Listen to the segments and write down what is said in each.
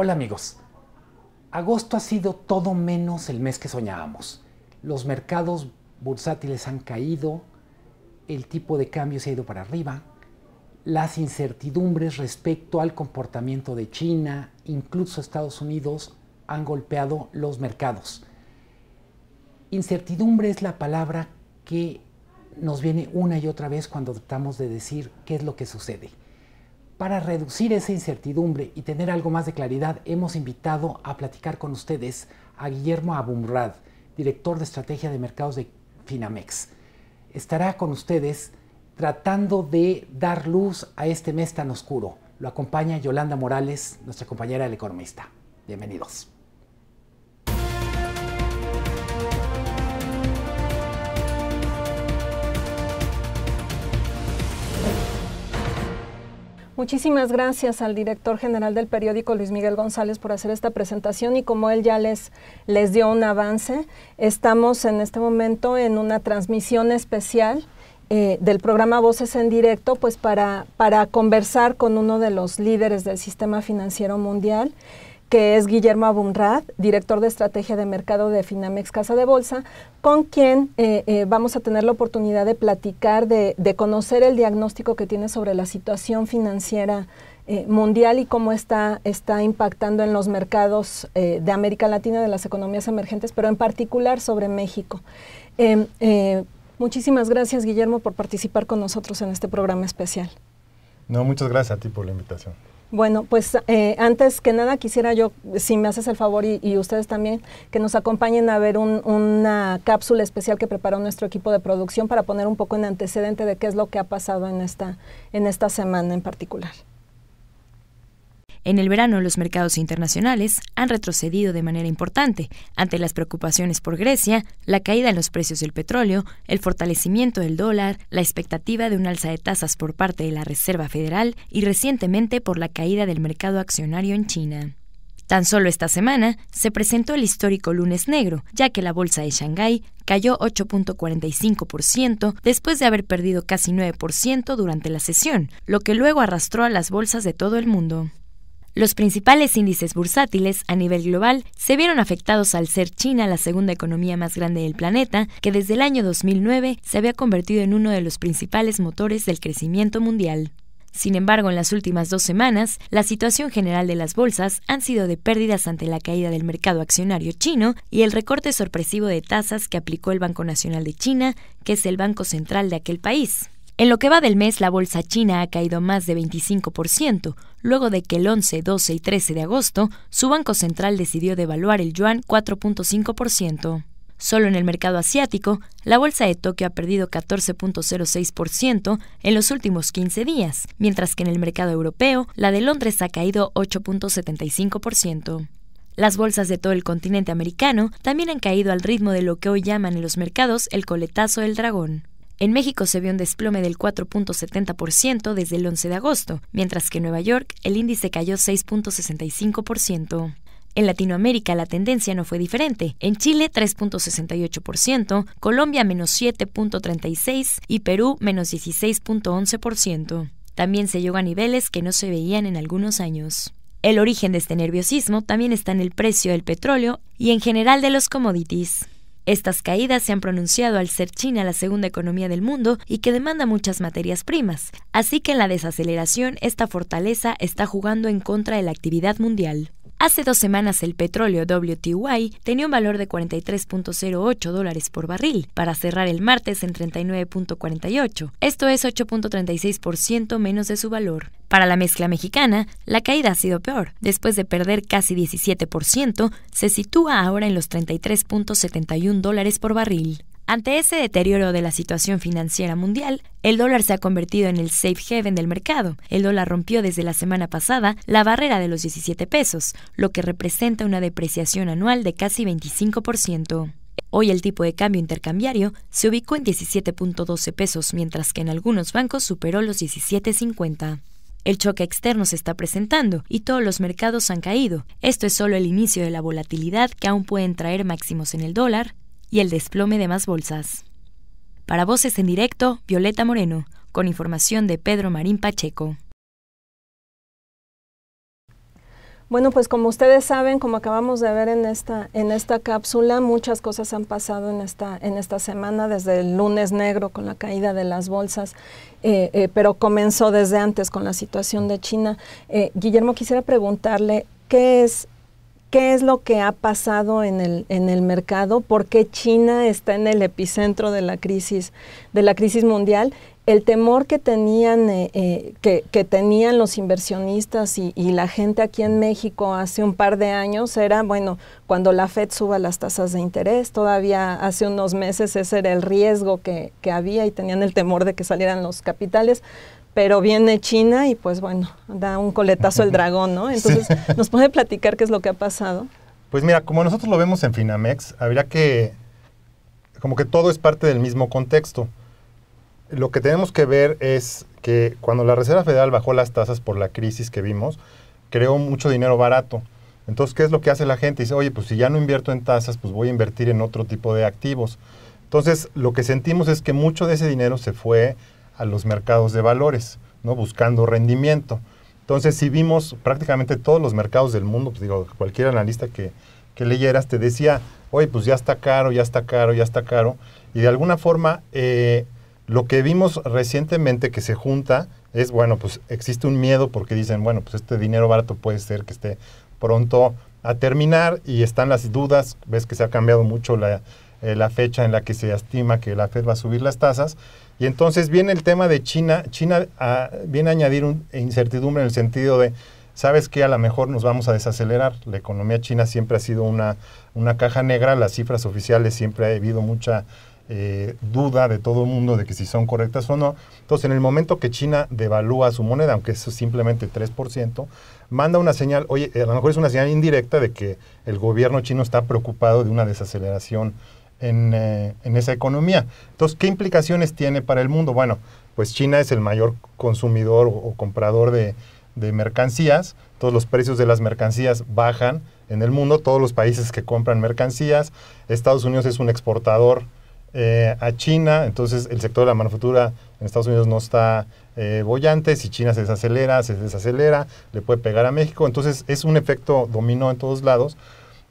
Hola amigos, agosto ha sido todo menos el mes que soñábamos. Los mercados bursátiles han caído, el tipo de cambio se ha ido para arriba, las incertidumbres respecto al comportamiento de China, incluso Estados Unidos, han golpeado los mercados. Incertidumbre es la palabra que nos viene una y otra vez cuando tratamos de decir qué es lo que sucede. Para reducir esa incertidumbre y tener algo más de claridad, hemos invitado a platicar con ustedes a Guillermo Abumrad, director de estrategia de mercados de Finamex. Estará con ustedes tratando de dar luz a este mes tan oscuro. Lo acompaña Yolanda Morales, nuestra compañera del economista. Bienvenidos. Muchísimas gracias al director general del periódico Luis Miguel González por hacer esta presentación y como él ya les, les dio un avance, estamos en este momento en una transmisión especial eh, del programa Voces en Directo, pues para, para conversar con uno de los líderes del sistema financiero mundial que es Guillermo Abumrad, director de estrategia de mercado de Finamex Casa de Bolsa, con quien eh, eh, vamos a tener la oportunidad de platicar, de, conocer el diagnóstico que tiene sobre la situación financiera eh, mundial y cómo está, está impactando en los mercados de América Latina, de las economías emergentes, pero en particular sobre México. Em, muchísimas gracias, Guillermo, por participar con nosotros en este programa especial. No, muchas gracias a ti por la invitación. Bueno, pues eh, antes que nada quisiera yo, si me haces el favor y, ustedes también, que nos acompañen a ver una cápsula especial que preparó nuestro equipo de producción para poner un poco en antecedente de qué es lo que ha pasado en esta, en esta semana en particular. En el verano los mercados internacionales han retrocedido de manera importante ante las preocupaciones por Grecia, la caída en los precios del petróleo, el fortalecimiento del dólar, la expectativa de un alza de tasas por parte de la Reserva Federal y recientemente por la caída del mercado accionario en China. Tan solo esta semana se presentó el histórico lunes negro, ya que la bolsa de Shanghái cayó 8.45% después de haber perdido casi 9% durante la sesión, lo que luego arrastró a las bolsas de todo el mundo. Los principales índices bursátiles a nivel global se vieron afectados al ser China la segunda economía más grande del planeta, que desde el año 2009 se había convertido en uno de los principales motores del crecimiento mundial. Sin embargo, en las últimas dos semanas, la situación general de las bolsas han sido de pérdidas ante la caída del mercado accionario chino y el recorte sorpresivo de tasas que aplicó el Banco Nacional de China, que es el banco central de aquel país. En lo que va del mes, la bolsa china ha caído más de 25%, luego de que el 11, 12 y 13 de agosto su Banco Central decidió devaluar el yuan 4.5%. Solo en el mercado asiático, la bolsa de Tokio ha perdido 14.06% en los últimos 15 días, mientras que en el mercado europeo, la de Londres ha caído 8.75%. Las bolsas de todo el continente americano también han caído al ritmo de lo que hoy llaman en los mercados el coletazo del dragón. En México se vio un desplome del 4.70% desde el 11 de agosto, mientras que en Nueva York el índice cayó 6.65%. En Latinoamérica la tendencia no fue diferente. En Chile 3.68%, Colombia menos 7.36% y Perú menos 16.11%. También se llegó a niveles que no se veían en algunos años. El origen de este nerviosismo también está en el precio del petróleo y en general de los commodities. Estas caídas se han pronunciado al ser China la segunda economía del mundo y que demanda muchas materias primas, así que en la desaceleración esta fortaleza está jugando en contra de la actividad mundial. Hace dos semanas el petróleo WTY tenía un valor de 43.08 dólares por barril, para cerrar el martes en 39.48, esto es 8.36% menos de su valor. Para la mezcla mexicana, la caída ha sido peor. Después de perder casi 17%, se sitúa ahora en los 33.71 dólares por barril. Ante ese deterioro de la situación financiera mundial, el dólar se ha convertido en el safe haven del mercado. El dólar rompió desde la semana pasada la barrera de los 17 pesos, lo que representa una depreciación anual de casi 25%. Hoy el tipo de cambio intercambiario se ubicó en 17.12 pesos, mientras que en algunos bancos superó los 17.50. El choque externo se está presentando y todos los mercados han caído. Esto es solo el inicio de la volatilidad que aún pueden traer máximos en el dólar, y el desplome de más bolsas. Para Voces en Directo, Violeta Moreno, con información de Pedro Marín Pacheco. Bueno, pues como ustedes saben, como acabamos de ver en esta, en esta cápsula, muchas cosas han pasado en esta, en esta semana, desde el lunes negro con la caída de las bolsas, eh, eh, pero comenzó desde antes con la situación de China. Eh, Guillermo, quisiera preguntarle, ¿qué es qué es lo que ha pasado en el, en el mercado, por qué China está en el epicentro de la crisis, de la crisis mundial, el temor que tenían, eh, eh, que, tenían los inversionistas y, la gente aquí en México hace un par de años era, bueno, cuando la Fed suba las tasas de interés, todavía hace unos meses ese era el riesgo que, que había y tenían el temor de que salieran los capitales, pero viene China y pues bueno, da un coletazo el dragón, ¿no? Entonces, ¿nos puede platicar qué es lo que ha pasado? Pues mira, como nosotros lo vemos en Finamex, habría que, como que todo es parte del mismo contexto. Lo que tenemos que ver es que cuando la Reserva Federal bajó las tasas por la crisis que vimos, creó mucho dinero barato. Entonces, ¿qué es lo que hace la gente? Dice, oye, pues si ya no invierto en tasas, pues voy a invertir en otro tipo de activos. Entonces, lo que sentimos es que mucho de ese dinero se fue a los mercados de valores, ¿no? buscando rendimiento. Entonces, si vimos prácticamente todos los mercados del mundo, pues digo, cualquier analista que, leyeras te decía, oye, pues ya está caro, ya está caro, ya está caro. Y de alguna forma, eh, lo que vimos recientemente que se junta es, bueno, pues existe un miedo porque dicen, bueno, pues este dinero barato puede ser que esté pronto a terminar y están las dudas, ves que se ha cambiado mucho la, eh, la fecha en la que se estima que la Fed va a subir las tasas. Y entonces viene el tema de China. China ah, viene a añadir incertidumbre en el sentido de, sabes que a lo mejor nos vamos a desacelerar. La economía china siempre ha sido una, una caja negra, las cifras oficiales siempre ha habido mucha eh, duda de todo el mundo de que si son correctas o no. Entonces, en el momento que China devalúa su moneda, aunque es simplemente 3%, manda una señal, oye, a lo mejor es una señal indirecta de que el gobierno chino está preocupado de una desaceleración eh, en, esa economía. Entonces, ¿qué implicaciones tiene para el mundo? Bueno, pues China es el mayor consumidor o, comprador de, mercancías, todos los precios de las mercancías bajan en el mundo, todos los países que compran mercancías, Estados Unidos es un exportador eh, a China, entonces el sector de la manufactura en Estados Unidos no está eh, bollante, si China se desacelera, se desacelera, le puede pegar a México, entonces es un efecto dominó en todos lados.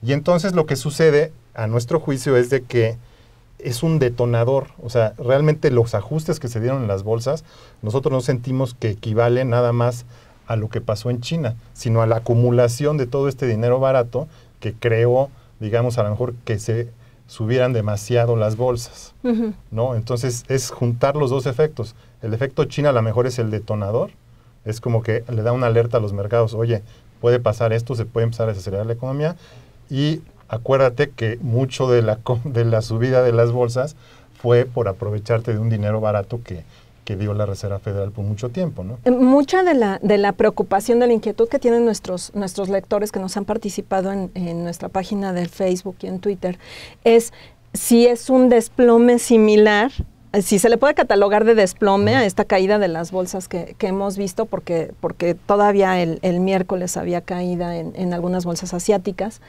Y entonces lo que sucede a nuestro juicio es de que es un detonador. O sea, realmente los ajustes que se dieron en las bolsas, nosotros no sentimos que equivale nada más a lo que pasó en China, sino a la acumulación de todo este dinero barato que creó, digamos, a lo mejor que se subieran demasiado las bolsas, ¿no? Entonces es juntar los dos efectos. El efecto China a lo mejor es el detonador, es como que le da una alerta a los mercados, oye, puede pasar esto, se puede empezar a desacelerar la economía, y acuérdate que mucho de la, de la subida de las bolsas fue por aprovecharte de un dinero barato que, dio la Reserva Federal por mucho tiempo, eh, Mucha de la, de la preocupación, de la inquietud que tienen nuestros, nuestros lectores que nos han participado en, nuestra página de Facebook y en Twitter es si es un desplome similar eh, si se le puede catalogar de desplome a esta caída de las bolsas que, hemos visto, porque, porque todavía el, miércoles había caída en, en, algunas bolsas asiáticas,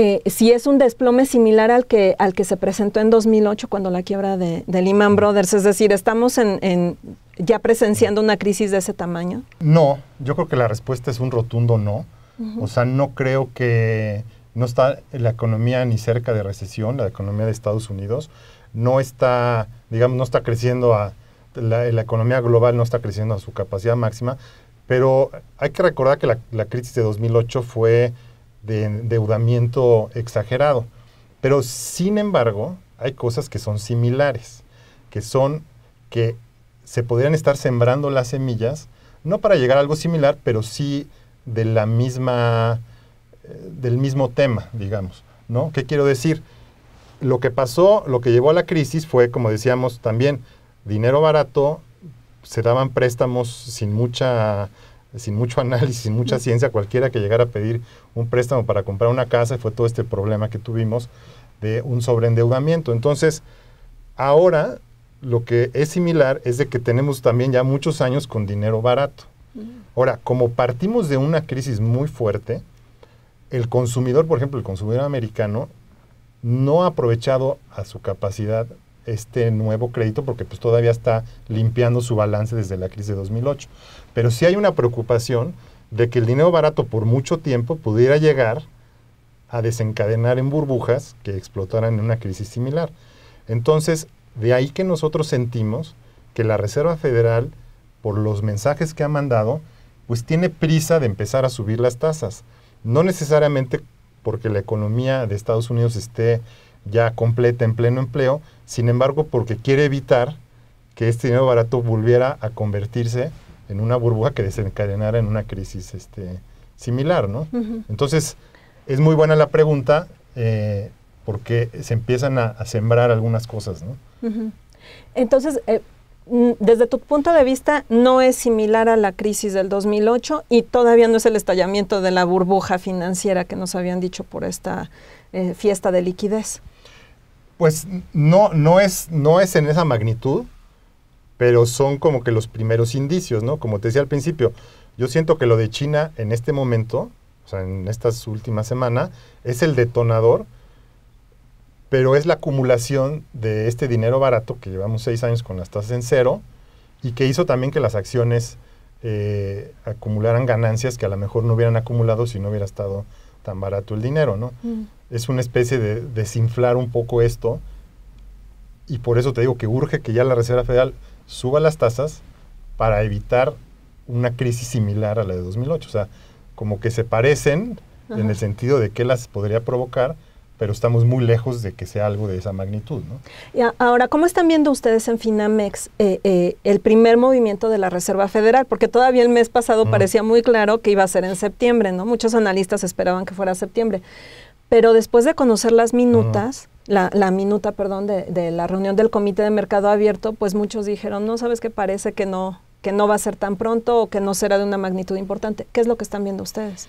eh, si es un desplome similar al que, al que se presentó en 2008 cuando la quiebra de, Lehman Brothers, es decir, ¿estamos en, ya presenciando una crisis de ese tamaño? No, yo creo que la respuesta es un rotundo no. O sea, no creo que no está la economía ni cerca de recesión, la economía de Estados Unidos, no está, digamos, no está creciendo a, la, economía global no está creciendo a su capacidad máxima, pero hay que recordar que la, la crisis de 2008 fue de endeudamiento exagerado. Pero sin embargo, hay cosas que son similares, que son que se podrían estar sembrando las semillas, no para llegar a algo similar, pero sí de la misma, eh, del mismo tema, digamos. ¿no? ¿Qué quiero decir? Lo que pasó, lo que llevó a la crisis fue, como decíamos también, dinero barato, se daban préstamos sin mucha sin mucho análisis, sin mucha mm. ciencia, cualquiera que llegara a pedir un préstamo para comprar una casa, fue todo este problema que tuvimos de un sobreendeudamiento. Entonces, ahora lo que es similar es de que tenemos también ya muchos años con dinero barato. Mm. Ahora, como partimos de una crisis muy fuerte, el consumidor, por ejemplo, el consumidor americano, no ha aprovechado a su capacidad este nuevo crédito porque pues todavía está limpiando su balance desde la crisis de 2008. Pero sí hay una preocupación de que el dinero barato por mucho tiempo pudiera llegar a desencadenar en burbujas que explotaran en una crisis similar. Entonces, de ahí que nosotros sentimos que la Reserva Federal, por los mensajes que ha mandado, pues tiene prisa de empezar a subir las tasas. No necesariamente porque la economía de Estados Unidos esté ya completa en pleno empleo, sin embargo, porque quiere evitar que este dinero barato volviera a convertirse en una burbuja que desencadenara en una crisis este, similar, ¿no? Entonces, es muy buena la pregunta eh, porque se empiezan a, sembrar algunas cosas, ¿no? Entonces, eh, mm, desde tu punto de vista, no es similar a la crisis del 2008 y todavía no es el estallamiento de la burbuja financiera que nos habían dicho por esta eh, fiesta de liquidez. Pues no, no, es, no es en esa magnitud, pero son como que los primeros indicios, ¿no? Como te decía al principio, yo siento que lo de China en este momento, o sea, en estas últimas semanas, es el detonador, pero es la acumulación de este dinero barato que llevamos seis años con las tasas en cero y que hizo también que las acciones eh, acumularan ganancias que a lo mejor no hubieran acumulado si no hubiera estado tan barato el dinero, ¿no? Mm. Es una especie de desinflar un poco esto y por eso te digo que urge que ya la Reserva Federal suba las tasas para evitar una crisis similar a la de 2008. O sea, como que se parecen en el sentido de que las podría provocar, pero estamos muy lejos de que sea algo de esa magnitud. ¿no? Y ahora, ¿cómo están viendo ustedes en Finamex eh, eh, el primer movimiento de la Reserva Federal? Porque todavía el mes pasado parecía muy claro que iba a ser en septiembre, ¿no? Muchos analistas esperaban que fuera septiembre. Pero después de conocer las minutas, la, minuta, perdón, de, la reunión del Comité de Mercado Abierto, pues muchos dijeron, no, sabes que parece que no, que no va a ser tan pronto o que no será de una magnitud importante. ¿Qué es lo que están viendo ustedes?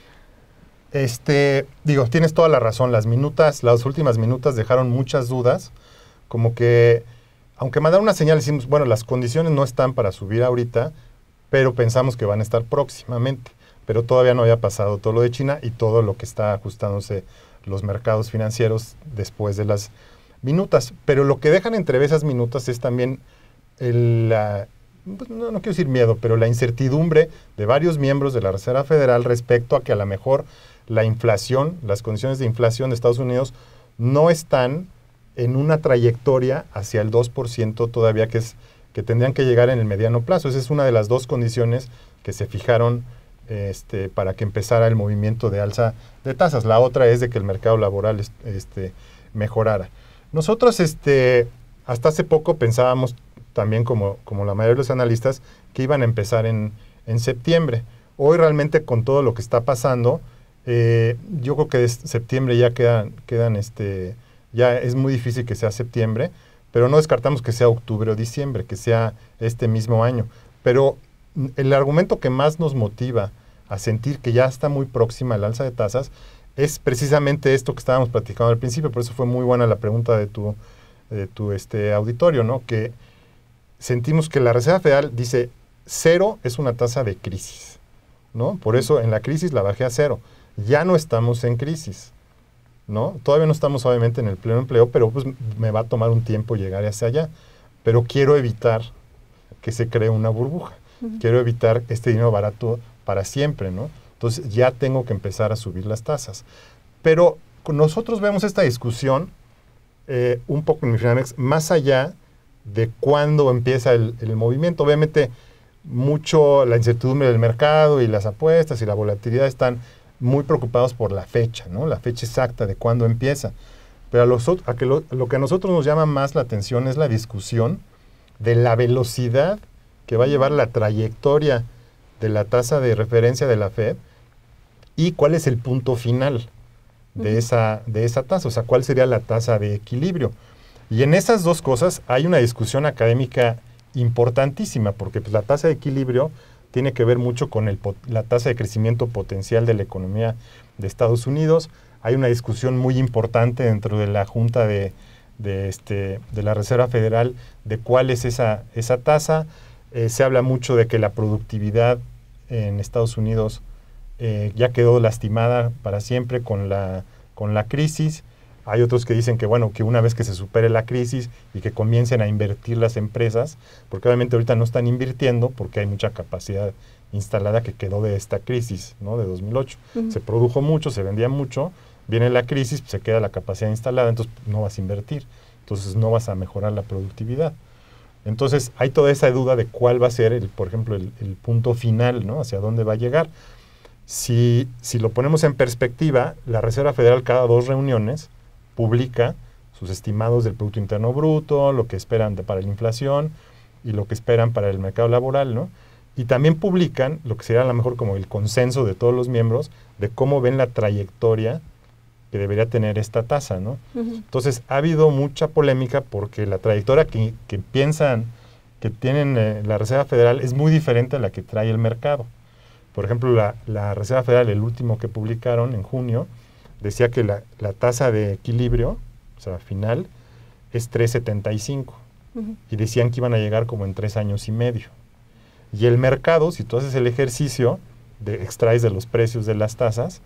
Este, digo, tienes toda la razón. Las minutas, las últimas minutas dejaron muchas dudas, como que, aunque mandaron una señal, decimos, bueno, las condiciones no están para subir ahorita, pero pensamos que van a estar próximamente. Pero todavía no había pasado todo lo de China y todo lo que está ajustándose los mercados financieros después de las minutas. Pero lo que dejan entre esas minutas es también la, pues, no, quiero decir miedo, pero la incertidumbre de varios miembros de la Reserva Federal respecto a que a lo mejor la inflación, las condiciones de inflación de Estados Unidos no están en una trayectoria hacia el 2% todavía que, es, que tendrían que llegar en el mediano plazo. Esa es una de las dos condiciones que se fijaron este, para que empezara el movimiento de alza de tasas. La otra es de que el mercado laboral este, mejorara. Nosotros este, hasta hace poco pensábamos también, como, la mayoría de los analistas, que iban a empezar en, septiembre. Hoy realmente con todo lo que está pasando, eh, yo creo que septiembre ya quedan, quedan este, ya es muy difícil que sea septiembre, pero no descartamos que sea octubre o diciembre, que sea este mismo año. Pero el argumento que más nos motiva a sentir que ya está muy próxima el alza de tasas es precisamente esto que estábamos platicando al principio, por eso fue muy buena la pregunta de tu, de tu este, auditorio, ¿no? Que sentimos que la Reserva Federal dice cero es una tasa de crisis, ¿no? Por eso en la crisis la bajé a cero. Ya no estamos en crisis, ¿no? Todavía no estamos obviamente en el pleno empleo, pero pues me va a tomar un tiempo llegar hacia allá. Pero quiero evitar que se cree una burbuja quiero evitar este dinero barato para siempre, ¿no? Entonces ya tengo que empezar a subir las tasas. Pero nosotros vemos esta discusión eh, un poco en más allá de cuándo empieza el, movimiento. Obviamente, mucho la incertidumbre del mercado y las apuestas y la volatilidad están muy preocupados por la fecha, ¿no? La fecha exacta de cuándo empieza. Pero a a que lo, lo que a nosotros nos llama más la atención es la discusión de la velocidad que va a llevar la trayectoria de la tasa de referencia de la Fed y cuál es el punto final de esa, de esa tasa, o sea, cuál sería la tasa de equilibrio. Y en esas dos cosas hay una discusión académica importantísima, porque pues, la tasa de equilibrio tiene que ver mucho con la tasa de crecimiento potencial de la economía de Estados Unidos. Hay una discusión muy importante dentro de la Junta de, este, de la Reserva Federal de cuál es esa, esa tasa. Eh, se habla mucho de que la productividad en Estados Unidos eh, ya quedó lastimada para siempre con la, con la crisis. Hay otros que dicen que, bueno, que una vez que se supere la crisis y que comiencen a invertir las empresas, porque obviamente ahorita no están invirtiendo porque hay mucha capacidad instalada que quedó de esta crisis, ¿no? De 2008. Se produjo mucho, se vendía mucho, viene la crisis, pues, se queda la capacidad instalada, entonces no vas a invertir, entonces no vas a mejorar la productividad. Entonces hay toda esa duda de cuál va a ser, el, por ejemplo, el, punto final, ¿no? Hacia dónde va a llegar. Si, lo ponemos en perspectiva, la Reserva Federal cada dos reuniones publica sus estimados del Producto Interno Bruto, lo que esperan para la inflación y lo que esperan para el mercado laboral, ¿no? Y también publican lo que sería a lo mejor como el consenso de todos los miembros de cómo ven la trayectoria que debería tener esta tasa, ¿no? Entonces, ha habido mucha polémica porque la trayectoria que, que piensan que tienen eh, la Reserva Federal es muy diferente a la que trae el mercado. Por ejemplo, la, Reserva Federal, el último que publicaron en junio, decía que la, tasa de equilibrio, o sea, final, es 3,75. Y decían que iban a llegar como en tres años y medio. Y el mercado, si tú haces el ejercicio, de, extraes de los precios de las tasas,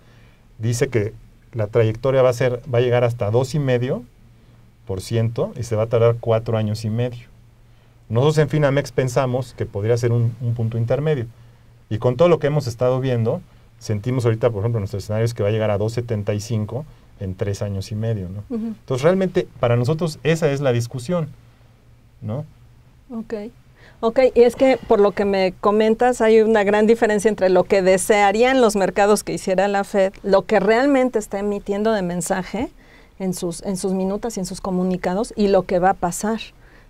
dice que la trayectoria va a ser, va a llegar hasta 2,5% y se va a tardar cuatro años y medio. Nosotros en Finamex pensamos que podría ser un, punto intermedio. Y con todo lo que hemos estado viendo, sentimos ahorita, por ejemplo, nuestro nuestros escenarios que va a llegar a 2,75 en tres años y medio. Entonces, realmente, para nosotros esa es la discusión. ¿no? Ok. Ok, y es que por lo que me comentas hay una gran diferencia entre lo que desearían los mercados que hiciera la Fed, lo que realmente está emitiendo de mensaje en sus, en sus minutas y en sus comunicados y lo que va a pasar,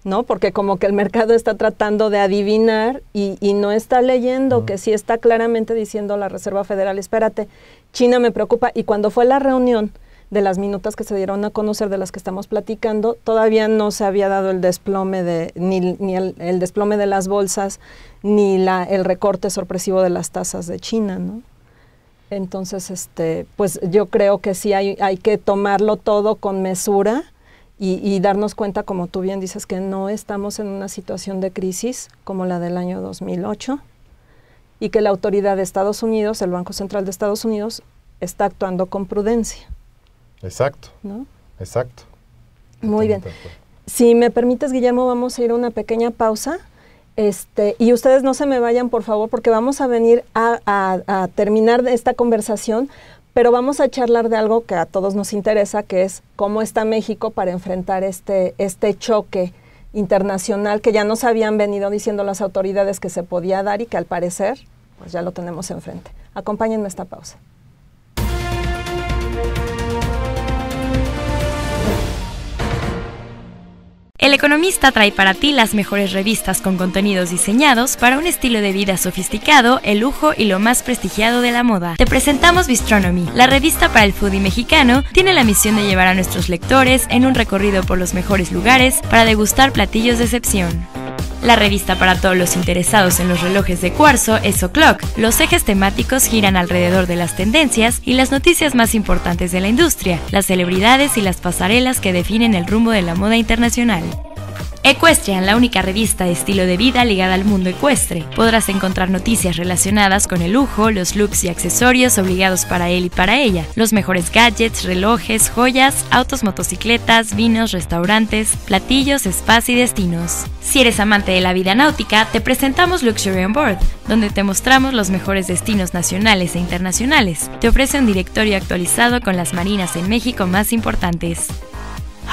¿no? Porque como que el mercado está tratando de adivinar y, y no está leyendo que sí está claramente diciendo la Reserva Federal, espérate, China me preocupa. Y cuando fue la reunión de las minutas que se dieron a conocer de las que estamos platicando, todavía no se había dado el desplome de, ni, el, desplome de las bolsas, ni la, el recorte sorpresivo de las tasas de China, Entonces, este, pues yo creo que sí hay, que tomarlo todo con mesura y, y, darnos cuenta, como tú bien dices, que no estamos en una situación de crisis como la del año 2008 y que la autoridad de Estados Unidos, el Banco Central de Estados Unidos, está actuando con prudencia. Exacto. ¿No? Exacto. Muy bien. Si me permites, Guillermo, vamos a ir a una pequeña pausa. Este, y ustedes no se me vayan, por favor, porque vamos a venir a, terminar esta conversación, pero vamos a charlar de algo que a todos nos interesa, que es cómo está México para enfrentar este, este choque internacional que ya nos habían venido diciendo las autoridades que se podía dar y que al parecer pues ya lo tenemos enfrente. Acompáñenme a esta pausa. El Economista trae para ti las mejores revistas con contenidos diseñados para un estilo de vida sofisticado, el lujo y lo más prestigiado de la moda. Te presentamos Bistronomy, la revista para el foodie mexicano, tiene la misión de llevar a nuestros lectores en un recorrido por los mejores lugares para degustar platillos de excepción. La revista para todos los interesados en los relojes de cuarzo es O'Clock. Los ejes temáticos giran alrededor de las tendencias y las noticias más importantes de la industria, las celebridades y las pasarelas que definen el rumbo de la moda internacional. Equestrian, la única revista de estilo de vida ligada al mundo ecuestre. Podrás encontrar noticias relacionadas con el lujo, los looks y accesorios obligados para él y para ella, los mejores gadgets, relojes, joyas, autos, motocicletas, vinos, restaurantes, platillos, spas y destinos. Si eres amante de la vida náutica, te presentamos Luxury on Board, donde te mostramos los mejores destinos nacionales e internacionales. Te ofrece un directorio actualizado con las marinas en México más importantes.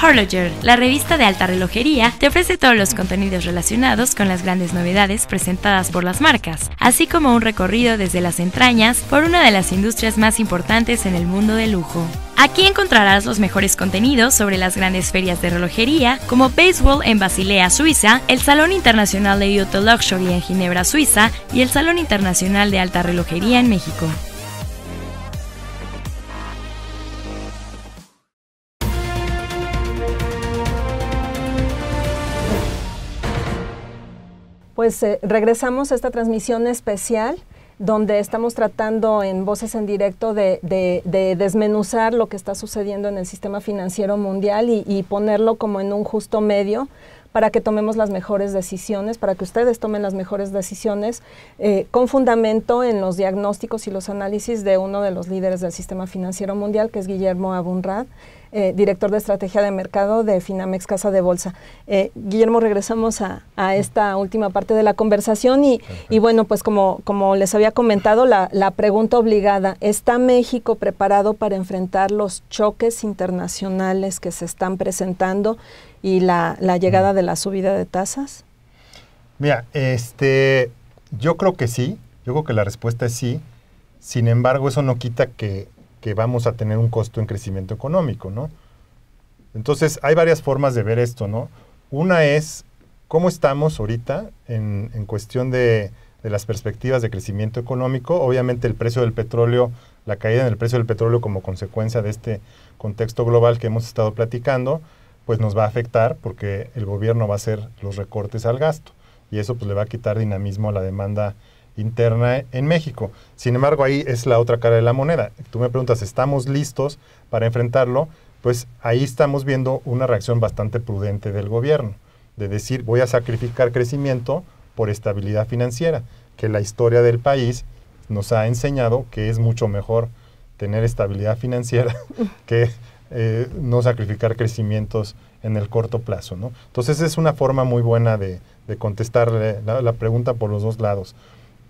Horloger, la revista de alta relojería, te ofrece todos los contenidos relacionados con las grandes novedades presentadas por las marcas, así como un recorrido desde las entrañas por una de las industrias más importantes en el mundo del lujo. Aquí encontrarás los mejores contenidos sobre las grandes ferias de relojería, como Baseball en Basilea, Suiza, el Salón Internacional de haute Luxury en Ginebra, Suiza, y el Salón Internacional de Alta Relojería en México. Pues eh, regresamos a esta transmisión especial donde estamos tratando en Voces en Directo de, desmenuzar lo que está sucediendo en el sistema financiero mundial y, ponerlo como en un justo medio para que tomemos las mejores decisiones, para que ustedes tomen las mejores decisiones eh, con fundamento en los diagnósticos y los análisis de uno de los líderes del sistema financiero mundial, que es Guillermo Abunrad. Eh, director de estrategia de mercado de Finamex Casa de Bolsa. Eh, Guillermo, regresamos a, esta última parte de la conversación y, bueno, pues como, les había comentado, la, pregunta obligada, ¿está México preparado para enfrentar los choques internacionales que se están presentando y la, la llegada de la subida de tasas? Mira, este, yo creo que sí, yo creo que la respuesta es sí. Sin embargo, eso no quita que que vamos a tener un costo en crecimiento económico, ¿no? Entonces, hay varias formas de ver esto, ¿no? Una es cómo estamos ahorita en, cuestión de, las perspectivas de crecimiento económico. Obviamente el precio del petróleo, la caída en el precio del petróleo como consecuencia de este contexto global que hemos estado platicando, pues nos va a afectar porque el gobierno va a hacer los recortes al gasto y eso pues le va a quitar dinamismo a la demanda interna en México. Sin embargo, ahí es la otra cara de la moneda. Tú me preguntas, ¿estamos listos para enfrentarlo? Pues ahí estamos viendo una reacción bastante prudente del gobierno, de decir, voy a sacrificar crecimiento por estabilidad financiera, que la historia del país nos ha enseñado que es mucho mejor tener estabilidad financiera que eh, no sacrificar crecimientos en el corto plazo. ¿no? Entonces es una forma muy buena de, contestar la pregunta por los dos lados.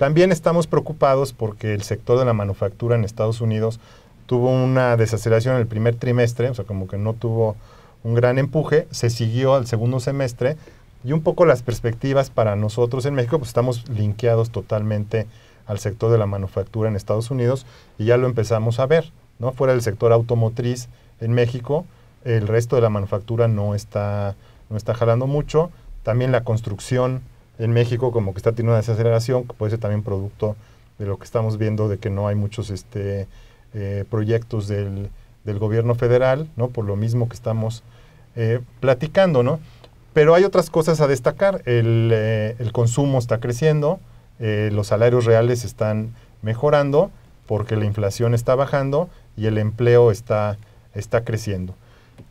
También estamos preocupados porque el sector de la manufactura en Estados Unidos tuvo una desaceleración en el primer trimestre, o sea, como que no tuvo un gran empuje, se siguió al segundo semestre y un poco las perspectivas para nosotros en México, pues estamos linkeados totalmente al sector de la manufactura en Estados Unidos y ya lo empezamos a ver, ¿no? Fuera del sector automotriz en México, el resto de la manufactura no está, no está jalando mucho. También la construcción en México como que está teniendo una desaceleración, que puede ser también producto de lo que estamos viendo, de que no hay muchos este, eh, proyectos del, gobierno federal, ¿no? Por lo mismo que estamos eh, platicando, ¿no? Pero hay otras cosas a destacar. El, eh, consumo está creciendo, los salarios reales están mejorando porque la inflación está bajando y el empleo está, está creciendo.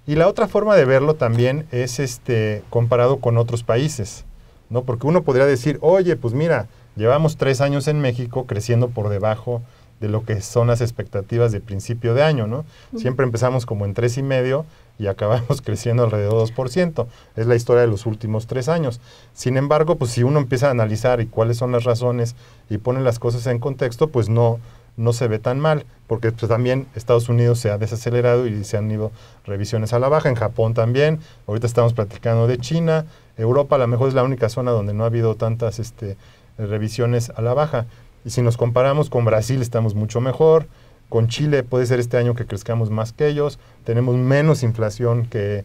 Y la otra forma de verlo también es este, comparado con otros países. ¿no? Porque uno podría decir, oye, pues mira, llevamos tres años en México creciendo por debajo de lo que son las expectativas de principio de año, ¿no? Siempre empezamos como en tres y medio y acabamos creciendo alrededor de 2%. Es la historia de los últimos tres años. Sin embargo, pues si uno empieza a analizar y cuáles son las razones y pone las cosas en contexto, pues no, no se ve tan mal, porque pues, también Estados Unidos se ha desacelerado y se han ido revisiones a la baja, en Japón también, ahorita estamos platicando de China, Europa a lo mejor es la única zona donde no ha habido tantas este, revisiones a la baja. Y si nos comparamos con Brasil estamos mucho mejor, con Chile puede ser este año que crezcamos más que ellos, tenemos menos inflación que,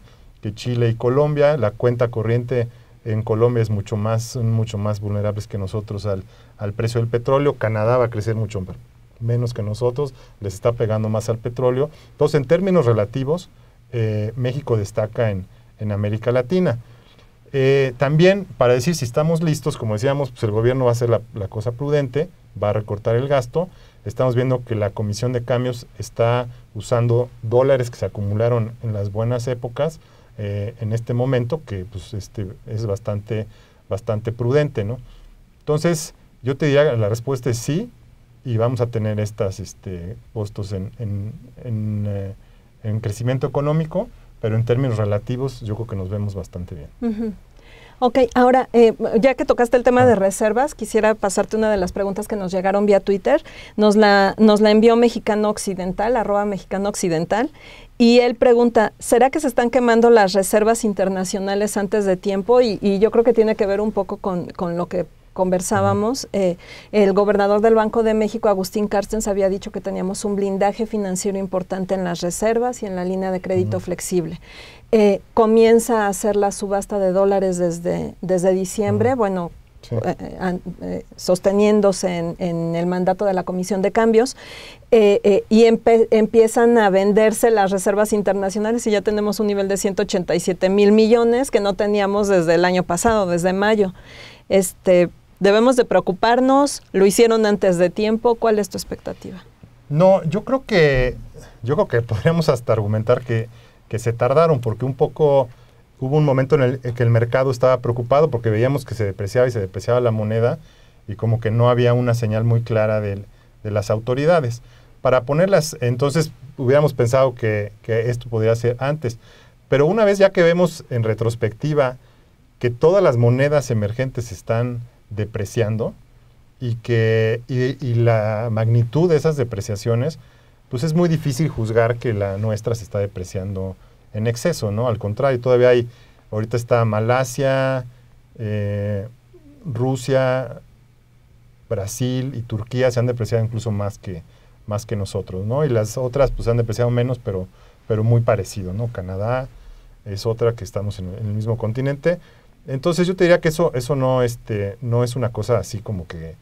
Chile y Colombia, la cuenta corriente en Colombia es mucho más, mucho más vulnerables que nosotros al, precio del petróleo, Canadá va a crecer mucho menos que nosotros, les está pegando más al petróleo. Entonces, en términos relativos, eh, México destaca en, en América Latina. Eh, también para decir si estamos listos, como decíamos, pues el gobierno va a hacer la, cosa prudente, va a recortar el gasto. Estamos viendo que la Comisión de Cambios está usando dólares que se acumularon en las buenas épocas eh, en este momento, que pues, este, es bastante, bastante prudente. ¿no? Entonces, yo te diría, la respuesta es sí, y vamos a tener estos este, costos eh, en, crecimiento económico, pero en términos relativos yo creo que nos vemos bastante bien. Ok, ahora, eh, ya que tocaste el tema de ah. reservas, quisiera pasarte una de las preguntas que nos llegaron vía Twitter. Nos la, nos la envió Mexicano Occidental, arroba Mexicano Occidental, y él pregunta, ¿será que se están quemando las reservas internacionales antes de tiempo? Y, y yo creo que tiene que ver un poco con, con lo que conversábamos, eh, el gobernador del Banco de México, Agustín Carstens, había dicho que teníamos un blindaje financiero importante en las reservas y en la línea de crédito flexible. Eh, comienza a hacer la subasta de dólares desde, desde diciembre, bueno, eh, sosteniéndose en, en, el mandato de la Comisión de Cambios, y empiezan a venderse las reservas internacionales y ya tenemos un nivel de 187 mil millones que no teníamos desde el año pasado, desde mayo. Este, ¿Debemos de preocuparnos? ¿Lo hicieron antes de tiempo? ¿Cuál es tu expectativa? No, yo creo que, yo creo que podríamos hasta argumentar que, que se tardaron, porque un poco hubo un momento en el que el mercado estaba preocupado porque veíamos que se depreciaba y se depreciaba la moneda y como que no había una señal muy clara de las autoridades. Para ponerlas, entonces hubiéramos pensado que, que esto podría ser antes. Pero una vez ya que vemos en retrospectiva que todas las monedas emergentes están depreciando y que y, la magnitud de esas depreciaciones, pues es muy difícil juzgar que la nuestra se está depreciando en exceso, ¿no? Al contrario, todavía hay, ahorita está Malasia, eh, Rusia, Brasil y Turquía se han depreciado incluso más que, más que nosotros, ¿no? Y las otras pues se han depreciado menos, pero, pero muy parecido, ¿no? Canadá es otra que estamos en el mismo continente. Entonces yo te diría que eso, eso no, este, no es una cosa así como que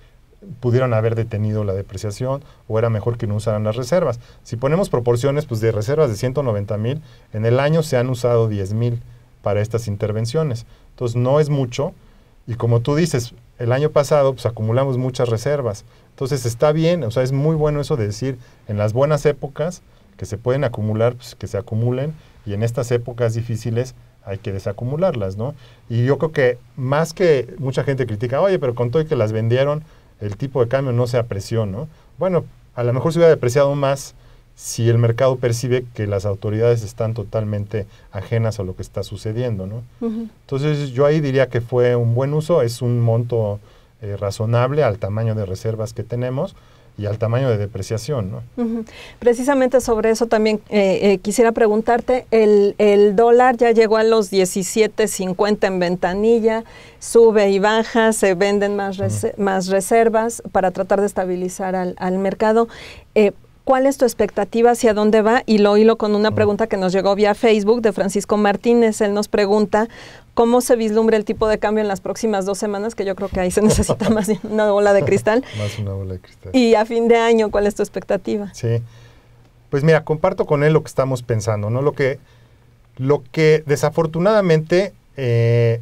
pudieron haber detenido la depreciación o era mejor que no usaran las reservas. Si ponemos proporciones, pues de reservas de 190 mil, en el año se han usado 10 mil para estas intervenciones. Entonces no es mucho y como tú dices, el año pasado pues acumulamos muchas reservas. Entonces está bien, o sea, es muy bueno eso de decir en las buenas épocas que se pueden acumular, pues que se acumulen y en estas épocas difíciles hay que desacumularlas, ¿no? Y yo creo que más que mucha gente critica, oye, pero con todo y que las vendieron, el tipo de cambio no se apreció, ¿no? Bueno, a lo mejor se hubiera depreciado más si el mercado percibe que las autoridades están totalmente ajenas a lo que está sucediendo, ¿no? Entonces yo ahí diría que fue un buen uso, es un monto eh, razonable al tamaño de reservas que tenemos, y al tamaño de depreciación. ¿no? Precisamente sobre eso también eh, eh, quisiera preguntarte, el, dólar ya llegó a los 17.50 en ventanilla, sube y baja, se venden más, más reservas para tratar de estabilizar al, al mercado. Eh, ¿Cuál es tu expectativa hacia dónde va? Y lo hilo con una pregunta que nos llegó vía Facebook de Francisco Martínez. Él nos pregunta cómo se vislumbre el tipo de cambio en las próximas dos semanas, que yo creo que ahí se necesita más una bola de cristal. más una bola de cristal. Y a fin de año, ¿cuál es tu expectativa? Sí. Pues mira, comparto con él lo que estamos pensando, ¿no? Lo que, lo que desafortunadamente eh,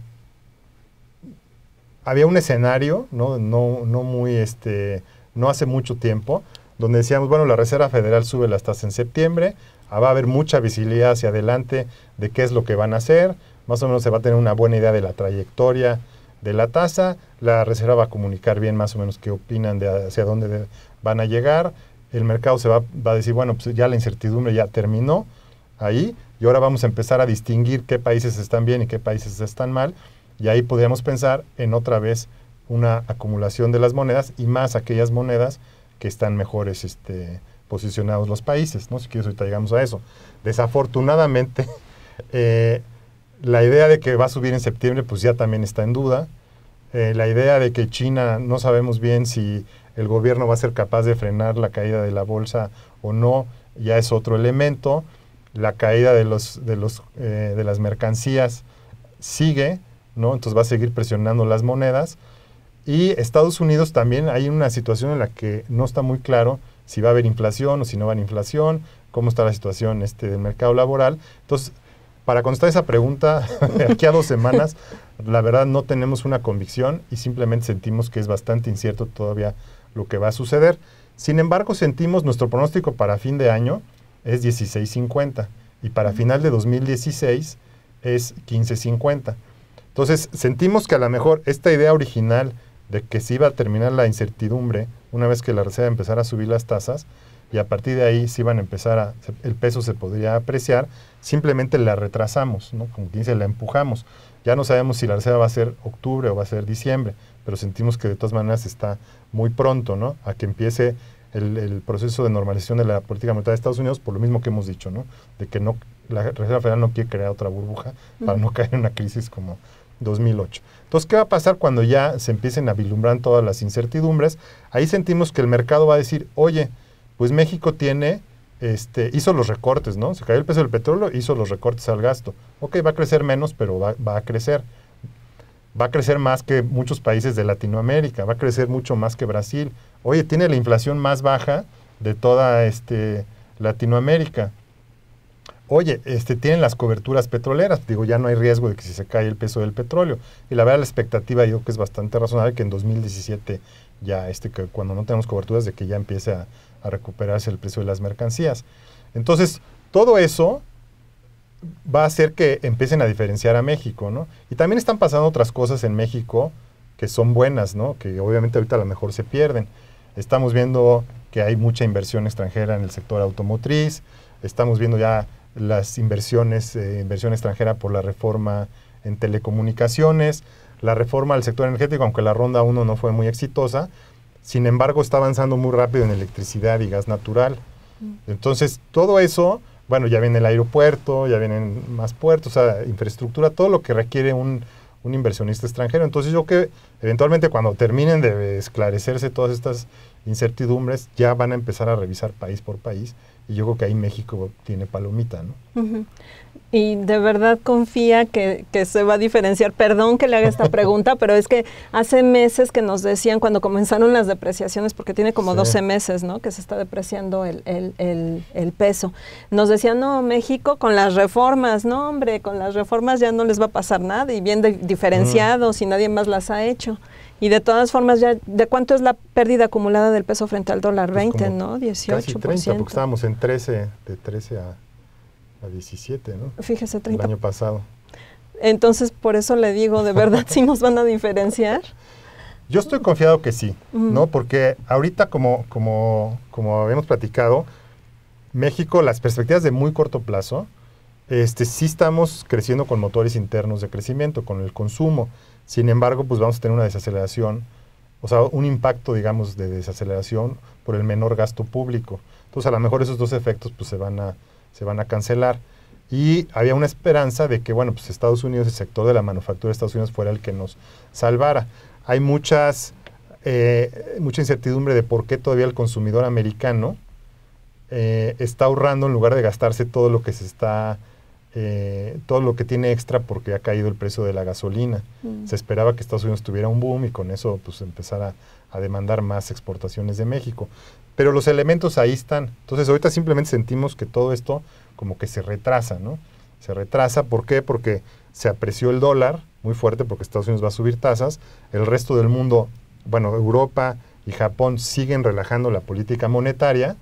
había un escenario, ¿no? No, no muy, este, no hace mucho tiempo, donde decíamos, bueno, la Reserva Federal sube las tasas en septiembre, ah, va a haber mucha visibilidad hacia adelante de qué es lo que van a hacer, más o menos se va a tener una buena idea de la trayectoria de la tasa, la Reserva va a comunicar bien más o menos qué opinan de hacia dónde van a llegar, el mercado se va, va, a decir, bueno, pues ya la incertidumbre ya terminó ahí y ahora vamos a empezar a distinguir qué países están bien y qué países están mal y ahí podríamos pensar en otra vez una acumulación de las monedas y más aquellas monedas que están mejores este, posicionados los países, ¿no? Si quieres ahorita llegamos a eso. Desafortunadamente, eh, la idea de que va a subir en septiembre, pues ya también está en duda. Eh, la idea de que China, no sabemos bien si el gobierno va a ser capaz de frenar la caída de la bolsa o no, ya es otro elemento. La caída de, los, de, los, eh, de las mercancías sigue, ¿no? Entonces va a seguir presionando las monedas. Y Estados Unidos también hay una situación en la que no está muy claro si va a haber inflación o si no va a haber inflación, cómo está la situación este, del mercado laboral. Entonces, para contestar esa pregunta, aquí a dos semanas, la verdad no tenemos una convicción y simplemente sentimos que es bastante incierto todavía lo que va a suceder. Sin embargo, sentimos nuestro pronóstico para fin de año es 16.50 y para final de 2016 es 15.50. Entonces, sentimos que a lo mejor esta idea original de que se iba a terminar la incertidumbre una vez que la Reserva empezara a subir las tasas y a partir de ahí si iban a empezar a, el peso se podría apreciar, simplemente la retrasamos, ¿no? Como quien dice, la empujamos. Ya no sabemos si la Reserva va a ser octubre o va a ser diciembre, pero sentimos que de todas maneras está muy pronto, ¿no? A que empiece el, proceso de normalización de la política monetaria de Estados Unidos, por lo mismo que hemos dicho, ¿no? De que no, la Reserva Federal no quiere crear otra burbuja para no caer en una crisis como 2008. Entonces, ¿qué va a pasar cuando ya se empiecen a vilumbrar todas las incertidumbres? Ahí sentimos que el mercado va a decir, oye, pues México tiene, este, hizo los recortes, ¿no? Se cayó el peso del petróleo, hizo los recortes al gasto. Ok, va a crecer menos, pero va, va a crecer va a crecer más que muchos países de Latinoamérica, va a crecer mucho más que Brasil. Oye, tiene la inflación más baja de toda este, Latinoamérica oye, este, tienen las coberturas petroleras, digo, ya no hay riesgo de que si se cae el peso del petróleo. Y la verdad, la expectativa yo que es bastante razonable que en 2017 ya, este, cuando no tenemos coberturas, de que ya empiece a, a recuperarse el precio de las mercancías. Entonces, todo eso va a hacer que empiecen a diferenciar a México, ¿no? Y también están pasando otras cosas en México que son buenas, ¿no? Que obviamente ahorita a lo mejor se pierden. Estamos viendo que hay mucha inversión extranjera en el sector automotriz, estamos viendo ya las inversiones, eh, inversión extranjera por la reforma en telecomunicaciones, la reforma al sector energético, aunque la ronda 1 no fue muy exitosa, sin embargo está avanzando muy rápido en electricidad y gas natural. Mm. Entonces, todo eso, bueno, ya viene el aeropuerto, ya vienen más puertos, o infraestructura, todo lo que requiere un, un inversionista extranjero. Entonces yo que eventualmente cuando terminen de esclarecerse todas estas incertidumbres, ya van a empezar a revisar país por país y yo creo que ahí México tiene palomita, ¿no? Y de verdad confía que, se va a diferenciar. Perdón que le haga esta pregunta, pero es que hace meses que nos decían cuando comenzaron las depreciaciones, porque tiene como 12 meses, ¿no? Que se está depreciando el, peso. Nos decían, no, México con las reformas, no, hombre, con las reformas ya no les va a pasar nada y bien diferenciados y nadie más las ha hecho. Y de todas formas, ya ¿de cuánto es la pérdida acumulada del peso frente al dólar? 20, pues ¿no? 18%. Casi 30, porque estábamos en 13, de 13 a a 17, ¿no? Fíjese, 30. El año pasado. Entonces, por eso le digo, ¿de verdad sí nos van a diferenciar? Yo estoy confiado que sí, ¿no? Porque ahorita, como, como, como habíamos platicado, México, las perspectivas de muy corto plazo, este, sí estamos creciendo con motores internos de crecimiento, con el consumo. Sin embargo, pues vamos a tener una desaceleración, o sea, un impacto, digamos, de desaceleración por el menor gasto público. Entonces, a lo mejor esos dos efectos, pues se van a, se van a cancelar. Y había una esperanza de que, bueno, pues Estados Unidos, el sector de la manufactura de Estados Unidos fuera el que nos salvara. Hay muchas, eh, mucha incertidumbre de por qué todavía el consumidor americano eh, está ahorrando en lugar de gastarse todo lo que se está eh, todo lo que tiene extra porque ha caído el precio de la gasolina. Mm. Se esperaba que Estados Unidos tuviera un boom y con eso pues empezara a demandar más exportaciones de México pero los elementos ahí están. Entonces ahorita simplemente sentimos que todo esto como que se retrasa, ¿no? Se retrasa, ¿por qué? Porque se apreció el dólar muy fuerte porque Estados Unidos va a subir tasas, el resto del mundo, bueno, Europa y Japón siguen relajando la política monetaria,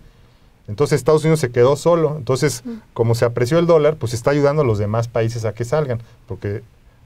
entonces Estados Unidos se quedó solo, entonces como se apreció el dólar, pues está ayudando a los demás países a que salgan, porque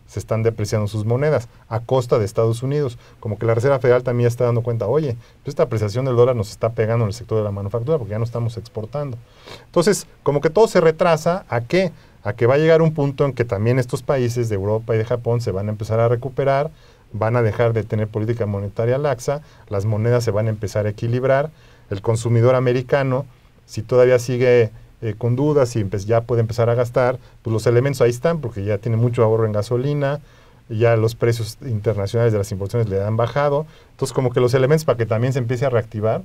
se están depreciando sus monedas a costa de Estados Unidos. Como que la Reserva Federal también está dando cuenta, oye, pues esta apreciación del dólar nos está pegando en el sector de la manufactura porque ya no estamos exportando. Entonces, como que todo se retrasa, ¿a qué? A que va a llegar un punto en que también estos países de Europa y de Japón se van a empezar a recuperar, van a dejar de tener política monetaria laxa, las monedas se van a empezar a equilibrar, el consumidor americano, si todavía sigue eh, con dudas y ya puede empezar a gastar, pues los elementos ahí están porque ya tiene mucho ahorro en gasolina, ya los precios internacionales de las importaciones le han bajado, entonces como que los elementos para que también se empiece a reactivar,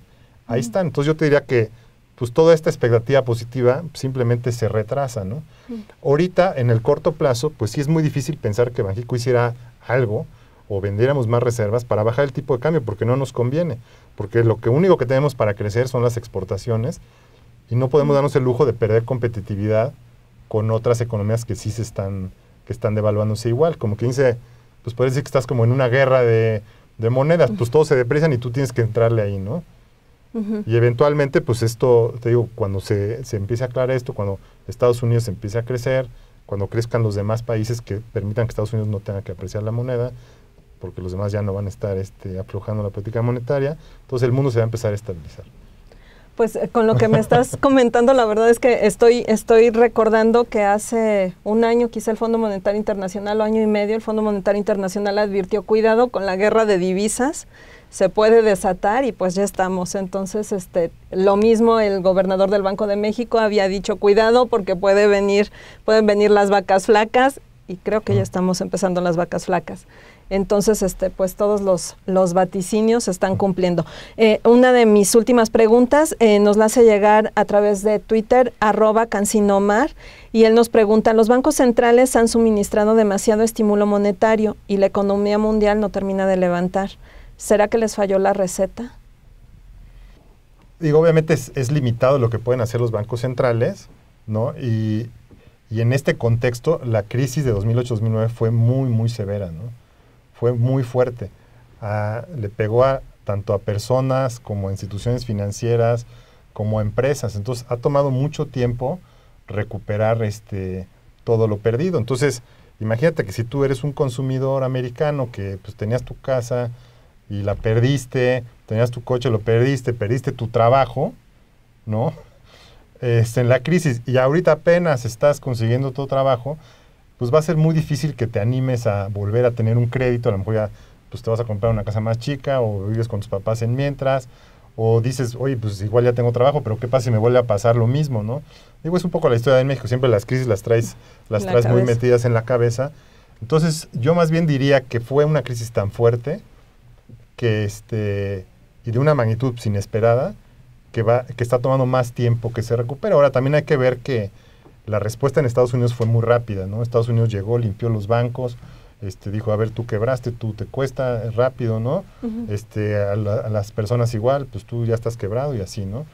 ahí están. Entonces yo te diría que pues toda esta expectativa positiva simplemente se retrasa, ¿no? Mm. Ahorita, en el corto plazo, pues sí es muy difícil pensar que Banxico hiciera algo o vendiéramos más reservas para bajar el tipo de cambio, porque no nos conviene, porque lo único que tenemos para crecer son las exportaciones, y no podemos darnos el lujo de perder competitividad con otras economías que sí se están, que están devaluándose igual. Como que dice, pues puedes decir que estás como en una guerra de, de monedas, pues todos se deprecian y tú tienes que entrarle ahí, ¿no? Y eventualmente, pues esto, te digo, cuando se, se empiece a aclarar esto, cuando Estados Unidos empiece a crecer, cuando crezcan los demás países que permitan que Estados Unidos no tenga que apreciar la moneda, porque los demás ya no van a estar este, aflojando la política monetaria, entonces el mundo se va a empezar a estabilizar. Pues eh, con lo que me estás comentando, la verdad es que estoy, estoy recordando que hace un año, quizá el Fondo Monetario Internacional, o año y medio, el Fondo Monetario Internacional advirtió cuidado con la guerra de divisas, se puede desatar y pues ya estamos. Entonces, este, lo mismo el gobernador del Banco de México había dicho cuidado porque puede venir, pueden venir las vacas flacas y creo que ya ah. estamos empezando las vacas flacas. Entonces, este, pues todos los, vaticinios están cumpliendo. Eh, una de mis últimas preguntas eh, nos la hace llegar a través de Twitter, arroba Cancinomar, y él nos pregunta, los bancos centrales han suministrado demasiado estímulo monetario y la economía mundial no termina de levantar. ¿Será que les falló la receta? Digo, obviamente es, limitado lo que pueden hacer los bancos centrales, ¿no? Y, y en este contexto, la crisis de 2008-2009 fue muy, muy severa, ¿no? fue muy fuerte. Ah, le pegó a, tanto a personas como a instituciones financieras, como a empresas. Entonces ha tomado mucho tiempo recuperar este, todo lo perdido. Entonces, imagínate que si tú eres un consumidor americano que pues, tenías tu casa y la perdiste, tenías tu coche, lo perdiste, perdiste tu trabajo, ¿no? Este, en la crisis y ahorita apenas estás consiguiendo tu trabajo, pues va a ser muy difícil que te animes a volver a tener un crédito, a lo mejor ya pues te vas a comprar una casa más chica o vives con tus papás en mientras, o dices, oye, pues igual ya tengo trabajo, pero qué pasa si me vuelve a pasar lo mismo, ¿no? Digo, es un poco la historia de México, siempre las crisis las traes, las muy metidas en la cabeza. Entonces, yo más bien diría que fue una crisis tan fuerte que este y de una magnitud inesperada que va que está tomando más tiempo que se recupera Ahora también hay que ver que la respuesta en Estados Unidos fue muy rápida, ¿no? Estados Unidos llegó, limpió los bancos, este, dijo, a ver, tú quebraste, tú te cuesta, rápido, ¿no? este, a, las personas igual, pues tú ya estás quebrado y así, ¿no?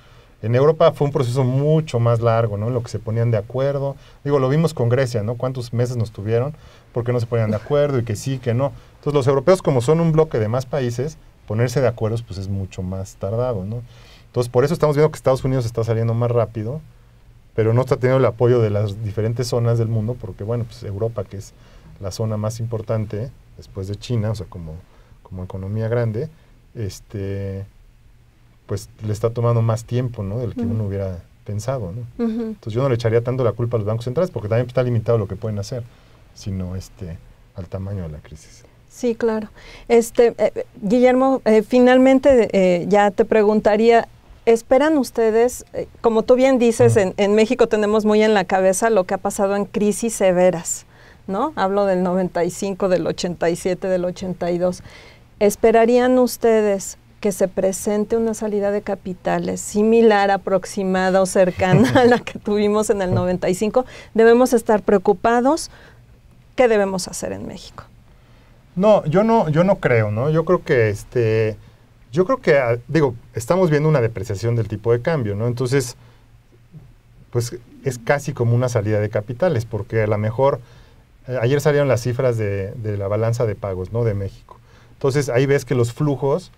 En Europa fue un proceso mucho más largo, ¿no? lo que se ponían de acuerdo. Digo, lo vimos con Grecia, ¿no? ¿Cuántos meses nos tuvieron? Porque no se ponían de acuerdo y que sí, que no. Entonces, los europeos, como son un bloque de más países, ponerse de acuerdo pues es mucho más tardado, ¿no? Entonces, por eso estamos viendo que Estados Unidos está saliendo más rápido, pero no está teniendo el apoyo de las diferentes zonas del mundo, porque bueno, pues Europa, que es la zona más importante después de China, o sea, como, como economía grande, este, pues le está tomando más tiempo, ¿no? Del que uno hubiera pensado, Entonces yo no le echaría tanto la culpa a los bancos centrales, porque también está limitado lo que pueden hacer, sino este, al tamaño de la crisis. Sí, claro. Este, eh, eh, Guillermo, eh, finalmente ya te preguntaría, ¿Esperan ustedes, eh, como tú bien dices, en, México tenemos muy en la cabeza lo que ha pasado en crisis severas, ¿no? Hablo del 95, del 87, del 82. ¿Esperarían ustedes que se presente una salida de capitales similar, aproximada o cercana a la que tuvimos en el 95? ¿Debemos estar preocupados? ¿Qué debemos hacer en México? No, yo no, yo no creo, ¿no? Yo creo que este yo creo que, ah, digo, estamos viendo una depreciación del tipo de cambio, ¿no? Entonces, pues es casi como una salida de capitales, porque a lo mejor, eh, ayer salieron las cifras de, la balanza de pagos, ¿no? De México. Entonces, ahí ves que los flujos,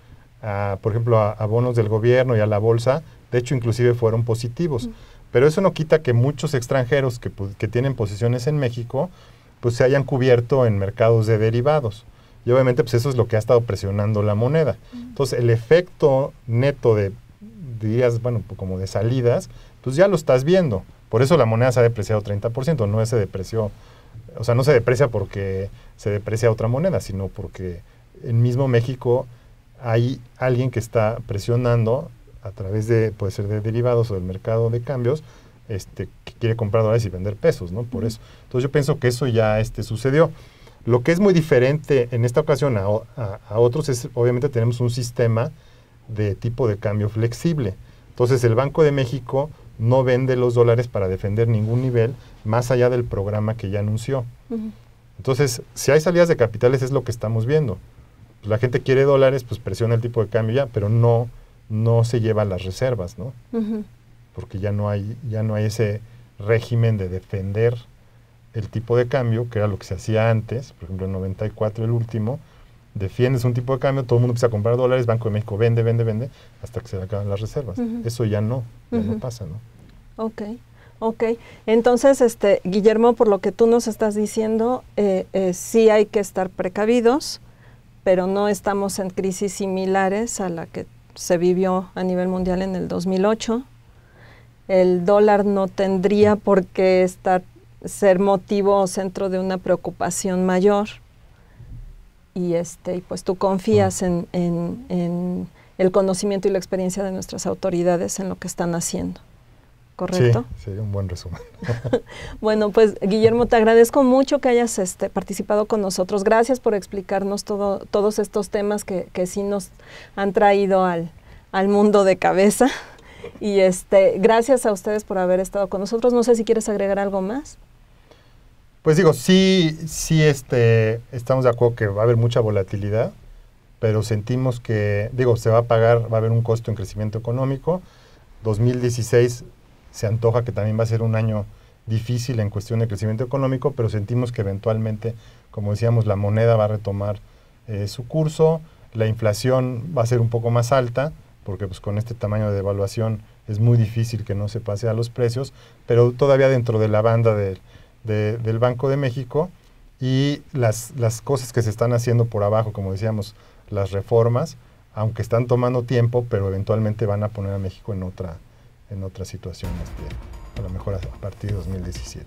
por ejemplo, a, bonos del gobierno y a la bolsa, de hecho, inclusive fueron positivos. Pero eso no quita que muchos extranjeros que, pues, que tienen posiciones en México, pues se hayan cubierto en mercados de derivados. Y obviamente pues eso es lo que ha estado presionando la moneda. Entonces el efecto neto de, días bueno, pues, como de salidas, pues ya lo estás viendo. Por eso la moneda se ha depreciado 30%, no se depreció, o sea, no se deprecia porque se deprecia otra moneda, sino porque en mismo México hay alguien que está presionando a través de, puede ser de derivados o del mercado de cambios, este, que quiere comprar dólares y vender pesos, ¿no? Por eso. Entonces yo pienso que eso ya este, sucedió. Lo que es muy diferente en esta ocasión a, otros es, obviamente, tenemos un sistema de tipo de cambio flexible. Entonces, el Banco de México no vende los dólares para defender ningún nivel más allá del programa que ya anunció. Entonces, si hay salidas de capitales es lo que estamos viendo. Pues, la gente quiere dólares, pues presiona el tipo de cambio ya, pero no, no se lleva las reservas, ¿no? Porque ya no hay, ya no hay ese régimen de defender el tipo de cambio, que era lo que se hacía antes, por ejemplo en 94 el último, defiendes un tipo de cambio, todo el mundo empieza a comprar dólares, Banco de México vende, vende, vende, hasta que se acaban las reservas. Eso ya no, pasa, ¿no? Ok, ok. Entonces, este, Guillermo, por lo que tú nos estás diciendo, eh, eh, sí hay que estar precavidos, pero no estamos en crisis similares a la que se vivió a nivel mundial en el 2008. El dólar no tendría por qué estar ser motivo o centro de una preocupación mayor. Y este, pues tú confías en, en, el conocimiento y la experiencia de nuestras autoridades en lo que están haciendo. ¿Correcto? Sí, sí un buen resumen. bueno, pues Guillermo, te agradezco mucho que hayas este, participado con nosotros. Gracias por explicarnos todo, todos estos temas que, que sí nos han traído al, al mundo de cabeza. Y este, gracias a ustedes por haber estado con nosotros. No sé si quieres agregar algo más. Pues digo, sí, sí este, estamos de acuerdo que va a haber mucha volatilidad, pero sentimos que, digo, se va a pagar, va a haber un costo en crecimiento económico. 2016 se antoja que también va a ser un año difícil en cuestión de crecimiento económico, pero sentimos que eventualmente, como decíamos, la moneda va a retomar eh, su curso, la inflación va a ser un poco más alta, porque pues con este tamaño de devaluación es muy difícil que no se pase a los precios, pero todavía dentro de la banda de, del Banco de México y las, cosas que se están haciendo por abajo, como decíamos, las reformas, aunque están tomando tiempo, pero eventualmente van a poner a México en otra, en otra situación, bien, a lo mejor a partir de 2017.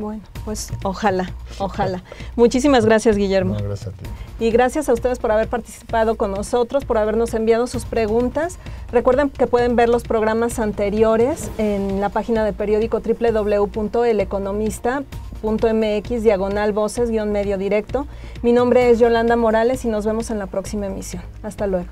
Bueno, pues ojalá, ojalá. Muchísimas gracias, Guillermo. gracias a ti. Y gracias a ustedes por haber participado con nosotros, por habernos enviado sus preguntas. Recuerden que pueden ver los programas anteriores en la página de periódico www.eleconomista.mx, diagonal voces, guión medio directo. Mi nombre es Yolanda Morales y nos vemos en la próxima emisión. Hasta luego.